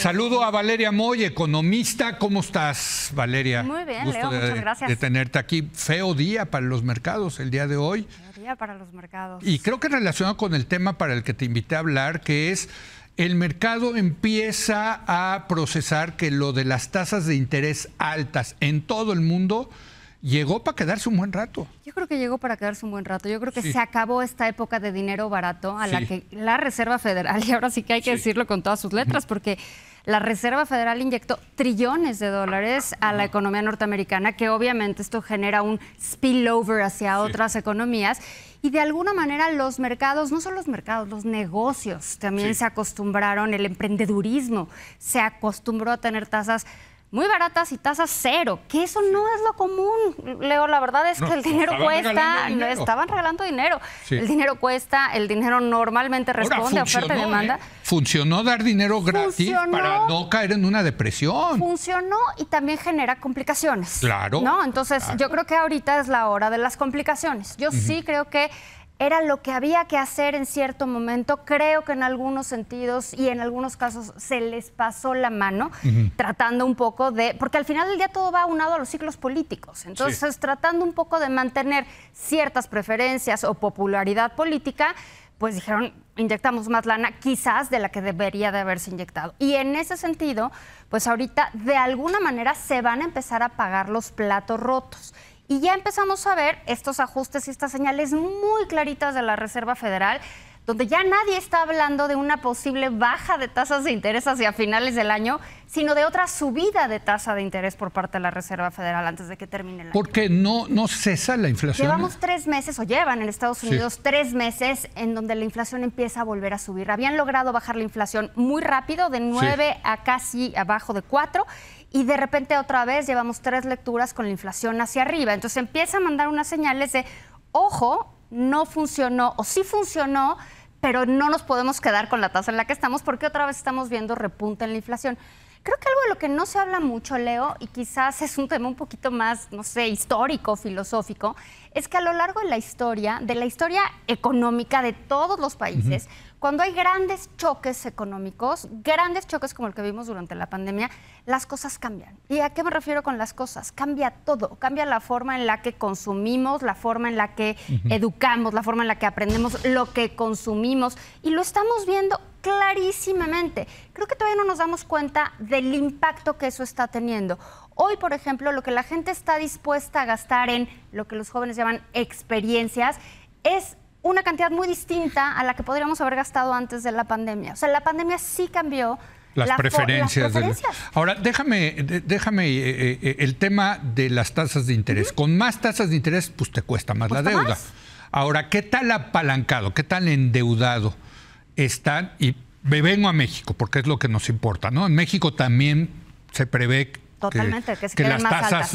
Saludo a Valeria Moy, economista. ¿Cómo estás, Valeria? Muy bien, Leo, muchas gracias. De tenerte aquí. Feo día para los mercados el día de hoy. Feo día para los mercados. Y creo que relacionado con el tema para el que te invité a hablar, que es el mercado empieza a procesar que lo de las tasas de interés altas en todo el mundo llegó para quedarse un buen rato. Yo creo que llegó para quedarse un buen rato. Yo creo que se acabó esta época de dinero barato a la que la Reserva Federal, y ahora sí que hay que decirlo con todas sus letras, porque la Reserva Federal inyectó trillones de dólares a la economía norteamericana, que obviamente esto genera un spillover hacia otras economías. Y de alguna manera los mercados, no solo los mercados, los negocios también se acostumbraron, el emprendedurismo se acostumbró a tener tasas muy baratas y tasas cero, que eso no es lo común, Leo. La verdad es que el dinero cuesta, no estaban regalando dinero. El dinero cuesta, el dinero normalmente responde a oferta y demanda. ¿eh? Funcionó dar dinero gratis para no caer en una depresión. Funcionó y también genera complicaciones. Claro. ¿no? Entonces, yo creo que ahorita es la hora de las complicaciones. Yo sí creo que era lo que había que hacer en cierto momento. Creo que en algunos sentidos y en algunos casos se les pasó la mano tratando un poco de, porque al final del día todo va unado a los ciclos políticos. Entonces, tratando un poco de mantener ciertas preferencias o popularidad política, pues dijeron, inyectamos más lana quizás de la que debería de haberse inyectado. Y en ese sentido, pues ahorita de alguna manera se van a empezar a pagar los platos rotos. Y ya empezamos a ver estos ajustes y estas señales muy claritas de la Reserva Federal donde ya nadie está hablando de una posible baja de tasas de interés hacia finales del año, sino de otra subida de tasa de interés por parte de la Reserva Federal antes de que termine el año. Porque no, no cesa la inflación. Llevamos tres meses, o llevan en Estados Unidos tres meses, en donde la inflación empieza a volver a subir. Habían logrado bajar la inflación muy rápido, de nueve a casi abajo de cuatro y de repente otra vez llevamos tres lecturas con la inflación hacia arriba. Entonces empieza a mandar unas señales de, ojo, no funcionó o sí funcionó, pero no nos podemos quedar con la tasa en la que estamos porque otra vez estamos viendo repunte en la inflación. Creo que algo de lo que no se habla mucho, Leo, y quizás es un tema un poquito más, no sé, histórico, filosófico, es que a lo largo de la historia, de la historia económica de todos los países, cuando hay grandes choques económicos, grandes choques como el que vimos durante la pandemia, las cosas cambian. ¿Y a qué me refiero con las cosas? Cambia todo, cambia la forma en la que consumimos, la forma en la que educamos, la forma en la que aprendemos, lo que consumimos, y lo estamos viendo clarísimamente. Creo que todavía no nos damos cuenta del impacto que eso está teniendo. Hoy, por ejemplo, lo que la gente está dispuesta a gastar en lo que los jóvenes llaman experiencias es una cantidad muy distinta a la que podríamos haber gastado antes de la pandemia. O sea, la pandemia sí cambió las, preferencias Ahora, déjame, déjame eh, eh, eh, el tema de las tasas de interés. Con más tasas de interés, pues te cuesta más la deuda. Ahora, ¿qué tal apalancado? ¿Qué tal endeudado? están, y me vengo a México porque es lo que nos importa, ¿no? En México también se prevé Totalmente, que, se que las más tasas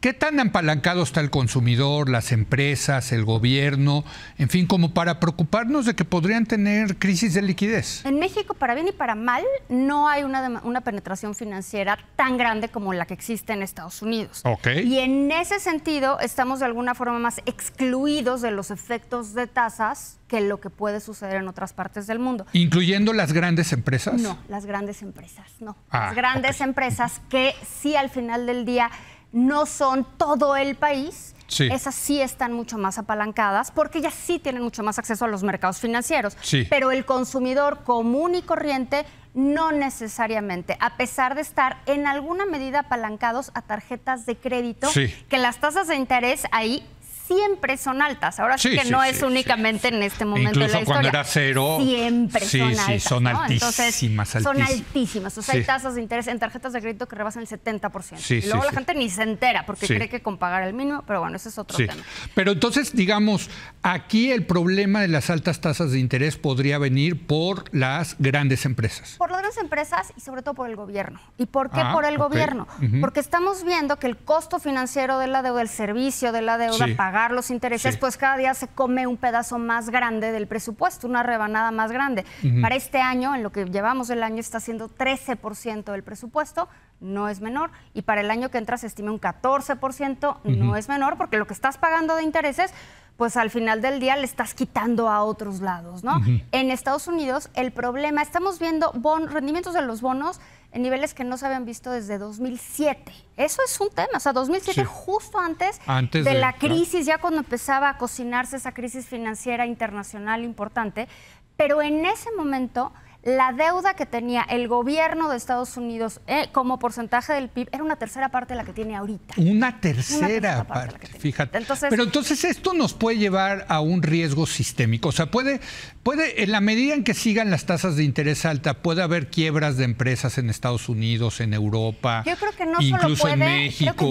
¿Qué tan empalancado está el consumidor, las empresas, el gobierno, en fin, como para preocuparnos de que podrían tener crisis de liquidez? En México, para bien y para mal, no hay una, una penetración financiera tan grande como la que existe en Estados Unidos. Y en ese sentido, estamos de alguna forma más excluidos de los efectos de tasas que lo que puede suceder en otras partes del mundo. ¿Incluyendo las grandes empresas? No, las grandes empresas, no. Ah, las grandes empresas que sí al final del día no son todo el país. Esas sí están mucho más apalancadas porque ellas sí tienen mucho más acceso a los mercados financieros. Pero el consumidor común y corriente no necesariamente, a pesar de estar en alguna medida apalancados a tarjetas de crédito, que las tasas de interés ahí siempre son altas. Ahora sí, que no es únicamente en este momento de la historia. cuando era cero. Siempre son altas. son altísimas, Son altísimas. O sea, hay tasas de interés en tarjetas de crédito que rebasan el 70%. y luego la gente ni se entera porque cree que con pagar el mínimo, pero bueno, ese es otro tema. Pero entonces, digamos, aquí el problema de las altas tasas de interés podría venir por las grandes empresas. Por las grandes empresas y sobre todo por el gobierno. ¿Y por qué ah, por el gobierno? Porque estamos viendo que el costo financiero de la deuda, el servicio de la deuda, paga pagar los intereses, pues cada día se come un pedazo más grande del presupuesto, una rebanada más grande. Para este año, en lo que llevamos el año, está siendo 13% del presupuesto, no es menor. Y para el año que entra se estima un 14%, no es menor, porque lo que estás pagando de intereses pues al final del día le estás quitando a otros lados, ¿no? En Estados Unidos el problema, estamos viendo bon, rendimientos de los bonos en niveles que no se habían visto desde 2007. Eso es un tema, o sea, 2007 justo antes, de, la crisis, ya cuando empezaba a cocinarse esa crisis financiera internacional importante, pero en ese momento la deuda que tenía el gobierno de Estados Unidos eh, como porcentaje del PIB era una tercera parte de la que tiene ahorita. Una tercera, parte, fíjate. Pero entonces esto nos puede llevar a un riesgo sistémico. O sea, puede, puede, en la medida en que sigan las tasas de interés alta, puede haber quiebras de empresas en Estados Unidos, en Europa. Yo creo que no incluso puede, en México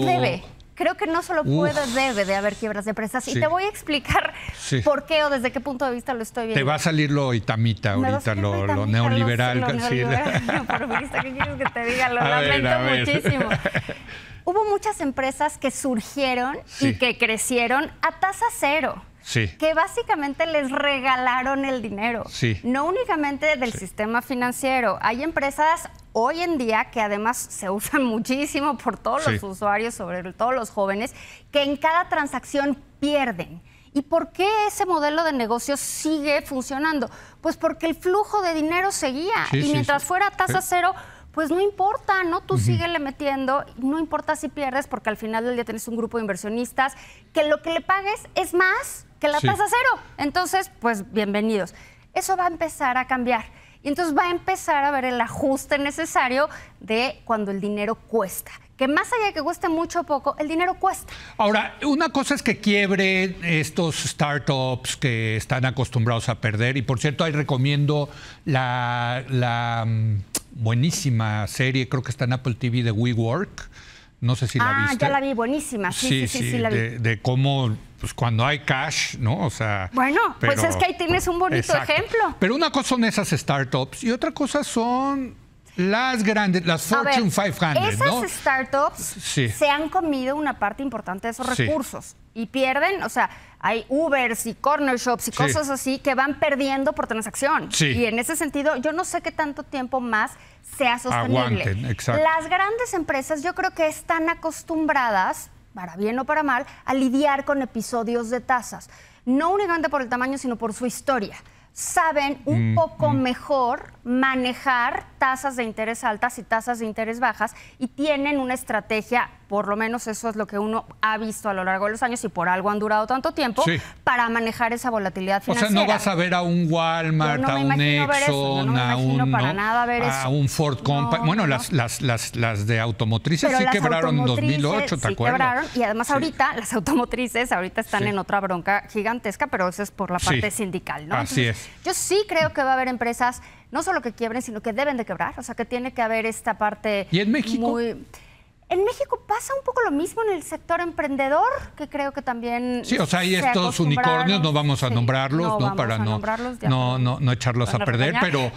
creo que no solo puede, debe de haber quiebras de empresas. Y te voy a explicar por qué o desde qué punto de vista lo estoy viendo. Te va a salir lo itamita ahorita, lo, neoliberal. Lo, ¿qué quieres que te diga? Lo lamento muchísimo. Hubo muchas empresas que surgieron y que crecieron a tasa cero. Sí. que básicamente les regalaron el dinero. Sí. No únicamente del sistema financiero. Hay empresas hoy en día, que además se usan muchísimo por todos los usuarios, sobre todo los jóvenes, que en cada transacción pierden. ¿Y por qué ese modelo de negocio sigue funcionando? Pues porque el flujo de dinero seguía y mientras fuera tasa eh. cero, pues no importa, ¿no? Tú uh le metiendo, no importa si pierdes, porque al final del día tienes un grupo de inversionistas que lo que le pagues es más que la tasa cero. Entonces, pues bienvenidos. Eso va a empezar a cambiar. Y entonces va a empezar a ver el ajuste necesario de cuando el dinero cuesta. Que más allá de que cueste mucho o poco, el dinero cuesta. Ahora, una cosa es que quiebre estos startups que están acostumbrados a perder. Y por cierto, ahí recomiendo la, la mm, buenísima serie, creo que está en Apple TV de WeWork no sé si la ah, viste. Ah, ya la vi, buenísima. Sí, sí, sí, la vi. De, cómo, pues cuando hay cash, ¿no? O sea. Bueno, pues es que ahí tienes pues, un bonito ejemplo. Pero una cosa son esas startups y otra cosa son las grandes, las Fortune 500. Esas startups se han comido una parte importante de esos recursos y pierden, o sea, hay Ubers y corner shops y cosas así que van perdiendo por transacción. Y en ese sentido, yo no sé qué tanto tiempo más sea sostenible. Las grandes empresas yo creo que están acostumbradas, para bien o para mal, a lidiar con episodios de tasas. No únicamente por el tamaño, sino por su historia saben un mm, poco mm. mejor manejar tasas de interés altas y tasas de interés bajas y tienen una estrategia por lo menos eso es lo que uno ha visto a lo largo de los años y por algo han durado tanto tiempo para manejar esa volatilidad financiera. O sea, no vas a ver a un Walmart, a un Exxon, a un para nada ver a un Ford Company. bueno, las, las, las, las, de automotrices sí quebraron en 2008, ¿te acuerdas? Quebraron, y además ahorita las automotrices ahorita están en otra bronca gigantesca, pero eso es por la parte sindical, ¿no? Así es. Yo sí creo que va a haber empresas no solo que quiebren, sino que deben de quebrar, o sea, que tiene que haber esta parte muy en México pasa un poco lo mismo en el sector emprendedor, que creo que también. Sí, o sea, hay estos unicornios, no vamos a nombrarlos, ¿no? para no, no, no, no, echarlos a perder, pero,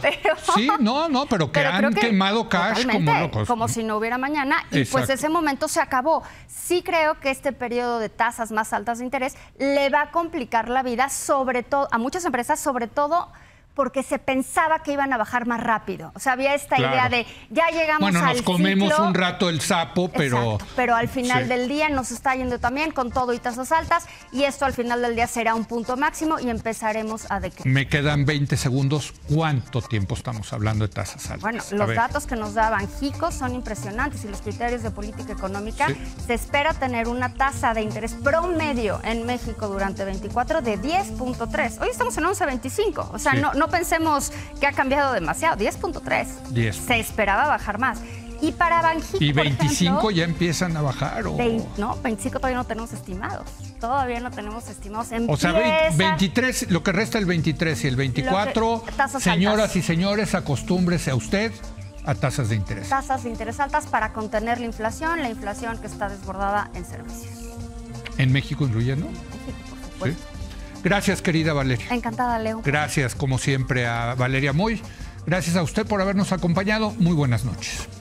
Sí, no, no, pero que han quemado cash como locos. Como si no hubiera mañana, y pues pues ese momento se acabó. Sí creo que este periodo de tasas más altas de interés le va a complicar la vida, sobre todo, a muchas empresas, sobre todo porque se pensaba que iban a bajar más rápido. O sea, había esta idea de ya llegamos bueno, nos comemos un rato el sapo, pero pero al final del día nos está yendo también con todo y tasas altas y esto al final del día será un punto máximo y empezaremos a declinar. Me quedan 20 segundos. ¿Cuánto tiempo estamos hablando de tasas altas? Bueno, los datos que nos daban Jico son impresionantes y los criterios de política económica se espera tener una tasa de interés promedio en México durante 24 de 10.3. Hoy estamos en 11.25, o sea, no no pensemos que ha cambiado demasiado. 10.3. Se esperaba bajar más. Y para Banjico. Y 25 ya empiezan a bajar. ¿o? no, 25 todavía no tenemos estimados. Todavía no tenemos estimados. en O sea, 23, lo que resta el 23 y el 24. señoras y señores, acostúmbrese a usted a tasas de interés. Tasas de interés altas para contener la inflación, la inflación que está desbordada en servicios. ¿En México incluyendo? En ¿Sí? Gracias, querida Valeria. Encantada, Leo. Gracias, como siempre, a Valeria Moy. Gracias a usted por habernos acompañado. Muy buenas noches.